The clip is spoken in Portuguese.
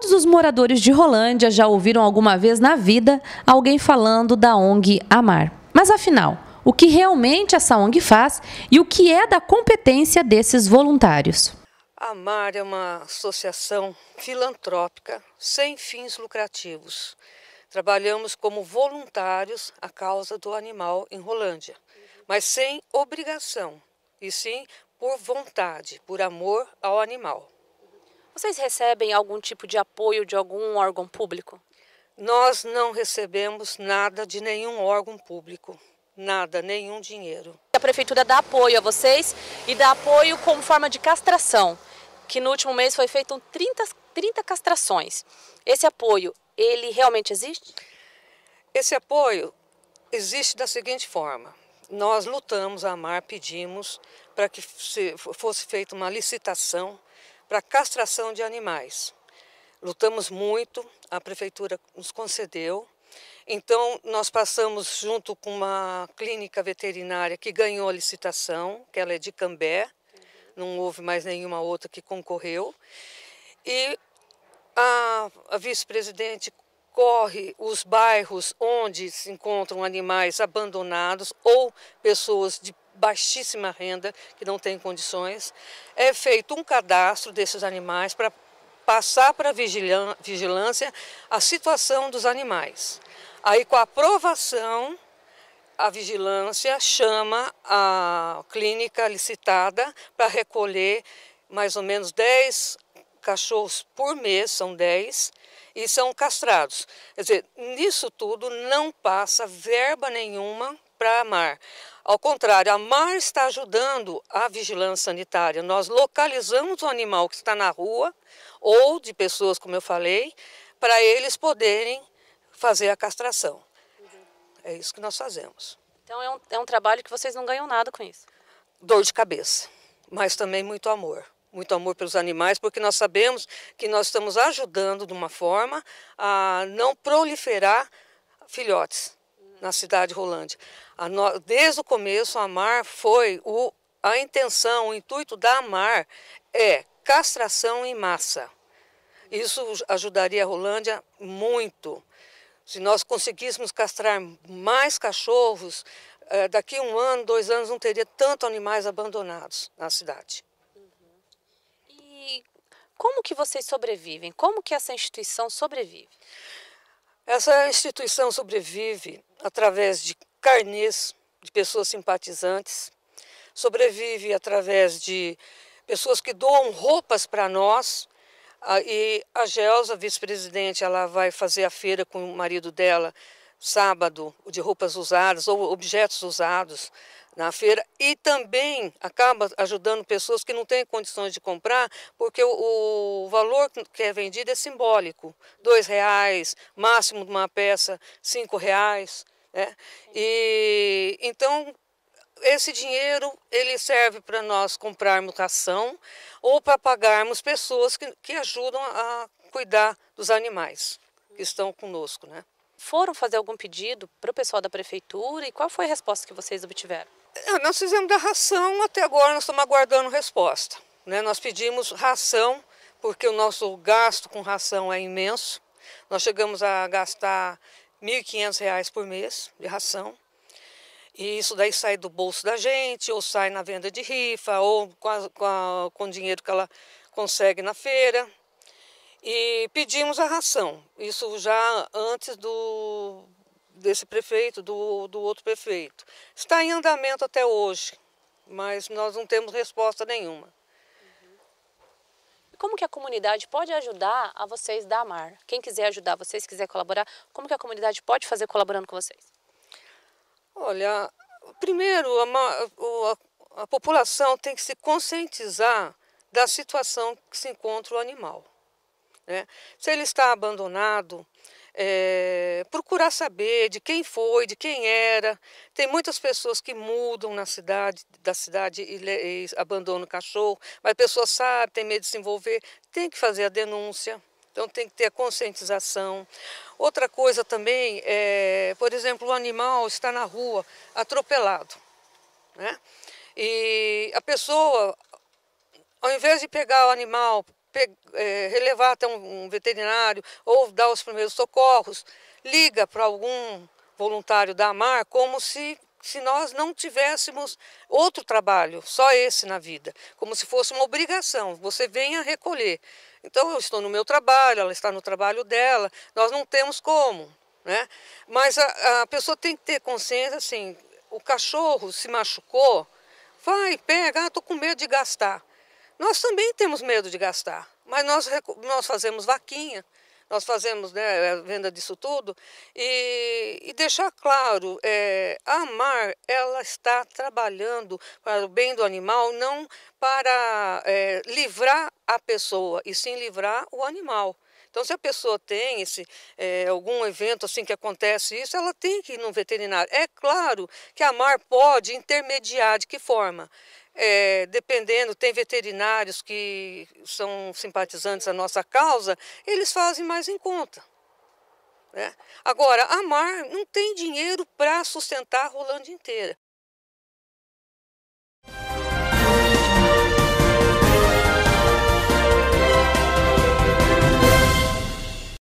Todos os moradores de Rolândia já ouviram alguma vez na vida alguém falando da ONG Amar. Mas afinal, o que realmente essa ONG faz e o que é da competência desses voluntários? Amar é uma associação filantrópica sem fins lucrativos. Trabalhamos como voluntários à causa do animal em Rolândia, mas sem obrigação, e sim por vontade, por amor ao animal. Vocês recebem algum tipo de apoio de algum órgão público? Nós não recebemos nada de nenhum órgão público, nada, nenhum dinheiro. A prefeitura dá apoio a vocês e dá apoio como forma de castração, que no último mês foi feito 30, 30 castrações. Esse apoio, ele realmente existe? Esse apoio existe da seguinte forma. Nós lutamos, a AMAR pedimos para que fosse feita uma licitação para castração de animais. Lutamos muito, a prefeitura nos concedeu. Então, nós passamos junto com uma clínica veterinária que ganhou a licitação, que ela é de Cambé, não houve mais nenhuma outra que concorreu. E a, a vice-presidente corre os bairros onde se encontram animais abandonados ou pessoas de baixíssima renda, que não tem condições. É feito um cadastro desses animais para passar para a vigilância a situação dos animais. Aí, com a aprovação, a vigilância chama a clínica licitada para recolher mais ou menos 10 cachorros por mês, são 10, e são castrados. Quer dizer, nisso tudo não passa verba nenhuma para amar. Ao contrário, amar está ajudando a vigilância sanitária. Nós localizamos o animal que está na rua ou de pessoas, como eu falei, para eles poderem fazer a castração. É isso que nós fazemos. Então é um, é um trabalho que vocês não ganham nada com isso? Dor de cabeça, mas também muito amor muito amor pelos animais, porque nós sabemos que nós estamos ajudando de uma forma a não proliferar filhotes na cidade de Rolândia. No... Desde o começo, a AMAR foi o... a intenção, o intuito da AMAR é castração em massa. Isso ajudaria a Rolândia muito. Se nós conseguíssemos castrar mais cachorros, eh, daqui um ano, dois anos, não teria tanto animais abandonados na cidade. Uhum. E como que vocês sobrevivem? Como que essa instituição sobrevive? Essa instituição sobrevive através de carnês de pessoas simpatizantes, sobrevive através de pessoas que doam roupas para nós. E a Gelsa, vice-presidente, ela vai fazer a feira com o marido dela sábado, de roupas usadas ou objetos usados na feira e também acaba ajudando pessoas que não têm condições de comprar, porque o, o valor que é vendido é simbólico, dois reais, máximo de uma peça, cinco reais. Né? E então esse dinheiro ele serve para nós comprarmos ração ou para pagarmos pessoas que, que ajudam a cuidar dos animais que estão conosco, né? Foram fazer algum pedido para o pessoal da prefeitura e qual foi a resposta que vocês obtiveram? É, nós fizemos da ração, até agora nós estamos aguardando resposta. Né? Nós pedimos ração, porque o nosso gasto com ração é imenso. Nós chegamos a gastar R$ 1.500 por mês de ração. E isso daí sai do bolso da gente, ou sai na venda de rifa, ou com, a, com, a, com o dinheiro que ela consegue na feira. E pedimos a ração, isso já antes do, desse prefeito, do, do outro prefeito. Está em andamento até hoje, mas nós não temos resposta nenhuma. Uhum. Como que a comunidade pode ajudar a vocês da AMAR? Quem quiser ajudar vocês, quiser colaborar, como que a comunidade pode fazer colaborando com vocês? Olha, primeiro, a, a, a população tem que se conscientizar da situação que se encontra o animal. Né? Se ele está abandonado, é, procurar saber de quem foi, de quem era. Tem muitas pessoas que mudam na cidade, da cidade e, e abandonam o cachorro, mas a pessoa sabe, tem medo de se envolver, tem que fazer a denúncia. Então tem que ter a conscientização. Outra coisa também é, por exemplo, o animal está na rua atropelado, né? E a pessoa, ao invés de pegar o animal é, relevar até um veterinário ou dar os primeiros socorros, liga para algum voluntário da AMAR como se se nós não tivéssemos outro trabalho, só esse na vida, como se fosse uma obrigação, você venha recolher. Então eu estou no meu trabalho, ela está no trabalho dela, nós não temos como, né? Mas a, a pessoa tem que ter consciência, assim, o cachorro se machucou, vai, pega, ah, tô com medo de gastar. Nós também temos medo de gastar, mas nós, nós fazemos vaquinha, nós fazemos né, a é, venda disso tudo e, e deixar claro, é, a Mar ela está trabalhando para o bem do animal, não para é, livrar a pessoa e sim livrar o animal. Então, se a pessoa tem esse, é, algum evento assim que acontece isso, ela tem que ir no veterinário. É claro que a MAR pode intermediar de que forma? é, dependendo, tem veterinários que são simpatizantes à nossa causa, eles fazem mais em conta. Né? Agora, a Mar não tem dinheiro para sustentar a Rolândia inteira.